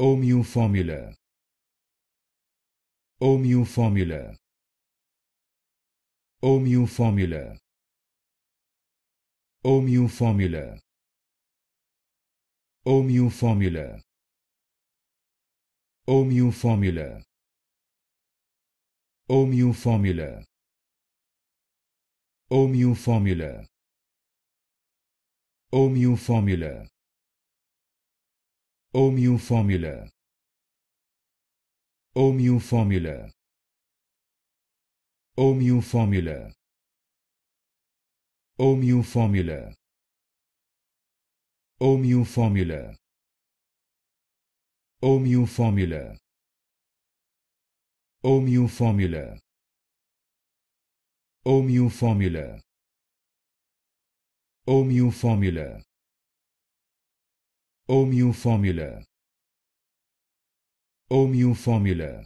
OMU formula OMU formula OMU formula OMU formula OMU formula OMU formula OMU formula OMU formula OMU formula OMU formula OMU formula OMU formula OMU formula OMU formula OMU formula OMU formula OMU formula OMU formula OMU formula OMU formula